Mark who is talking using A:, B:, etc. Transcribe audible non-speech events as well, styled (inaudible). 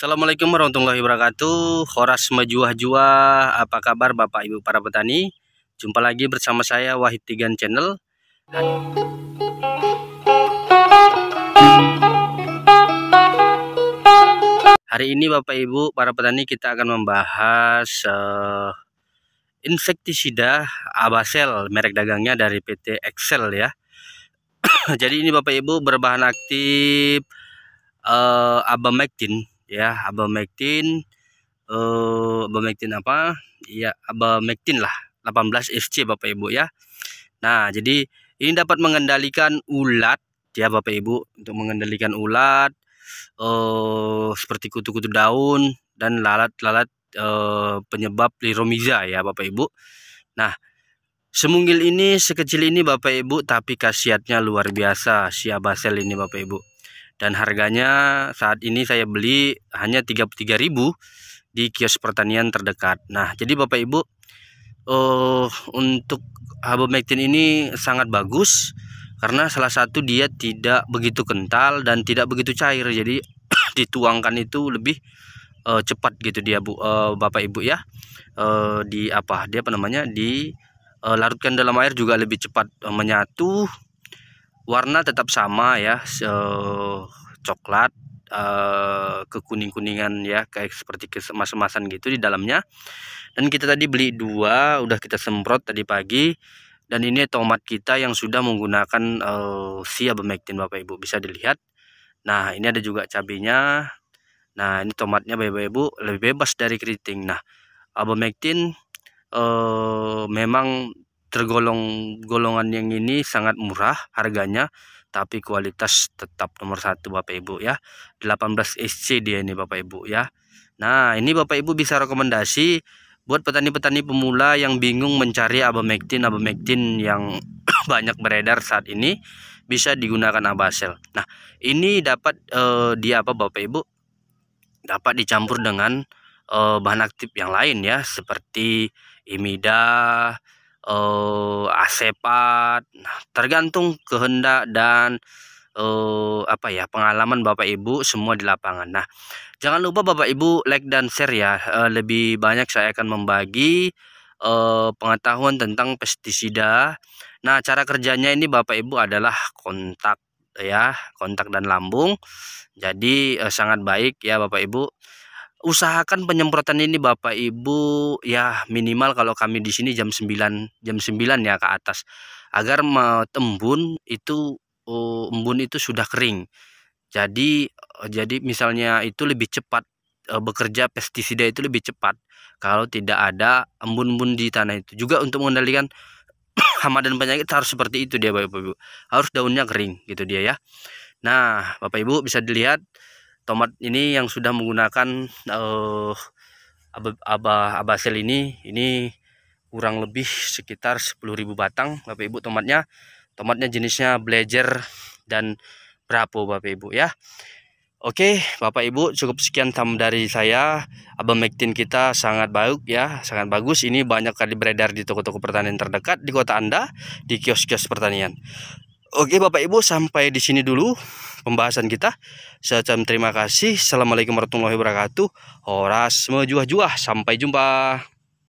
A: Assalamualaikum warahmatullahi wabarakatuh Horas majuah Jua Apa kabar Bapak Ibu para petani Jumpa lagi bersama saya Wahid Tigan Channel Hari ini Bapak Ibu para petani kita akan membahas uh, Insektisida Abasel Merek dagangnya dari PT Excel ya (coughs) Jadi ini Bapak Ibu berbahan aktif uh, abamectin ya abamectin eh abamectin apa ya abamectin lah 18 FC Bapak Ibu ya nah jadi ini dapat mengendalikan ulat ya Bapak Ibu untuk mengendalikan ulat eh seperti kutu-kutu daun dan lalat-lalat eh, penyebab liromiza ya Bapak Ibu nah Semungil ini sekecil ini Bapak Ibu tapi khasiatnya luar biasa si abasel ini Bapak Ibu dan harganya saat ini saya beli hanya 33.000 di kios pertanian terdekat. Nah, jadi Bapak Ibu uh, untuk Habomectin ini sangat bagus karena salah satu dia tidak begitu kental dan tidak begitu cair. Jadi (clears throat) dituangkan itu lebih uh, cepat gitu dia Bu uh, Bapak Ibu ya. Uh, di apa? Dia apa namanya? di larutkan dalam air juga lebih cepat menyatu warna tetap sama ya so, coklat uh, kekuning-kuningan ya kayak seperti kemas kemasan gitu di dalamnya dan kita tadi beli dua udah kita semprot tadi pagi dan ini tomat kita yang sudah menggunakan uh, eh, siabamectin Bapak Ibu bisa dilihat nah ini ada juga cabenya nah ini tomatnya Bapak Ibu lebih bebas dari keriting nah abomektin uh, eh, memang tergolong golongan yang ini sangat murah harganya tapi kualitas tetap nomor satu Bapak Ibu ya 18 SC dia ini Bapak Ibu ya Nah ini Bapak Ibu bisa rekomendasi buat petani-petani pemula yang bingung mencari abamectin abamectin yang (coughs) banyak beredar saat ini bisa digunakan abasel nah ini dapat eh, dia apa Bapak Ibu dapat dicampur dengan eh, bahan aktif yang lain ya seperti imida uh, eh, asepat nah, tergantung kehendak dan uh, apa ya pengalaman Bapak Ibu semua di lapangan. Nah, jangan lupa Bapak Ibu like dan share ya. Uh, lebih banyak saya akan membagi uh, pengetahuan tentang pestisida. Nah, cara kerjanya ini Bapak Ibu adalah kontak ya, kontak dan lambung. Jadi uh, sangat baik ya Bapak Ibu usahakan penyemprotan ini Bapak Ibu ya minimal kalau kami di sini jam 9 jam 9 ya ke atas agar tembun itu oh, embun itu sudah kering. Jadi eh, jadi misalnya itu lebih cepat eh, bekerja pestisida itu lebih cepat kalau tidak ada embun-embun di tanah itu. Juga untuk mengendalikan (coughs) hama dan penyakit harus seperti itu dia Bapak Ibu. Harus daunnya kering gitu dia ya. Nah, Bapak Ibu bisa dilihat tomat ini yang sudah menggunakan uh, eh, aba abasel ini ini kurang lebih sekitar 10.000 batang Bapak Ibu tomatnya tomatnya jenisnya blazer dan berapa Bapak Ibu ya Oke Bapak Ibu cukup sekian tam dari saya Abang Mektin kita sangat baik ya sangat bagus ini banyak kali beredar di toko-toko pertanian terdekat di kota Anda di kios-kios pertanian Oke Bapak Ibu sampai di sini dulu pembahasan kita. Saya terima kasih. Assalamualaikum warahmatullahi wabarakatuh. Horas mejuah-juah. Sampai jumpa.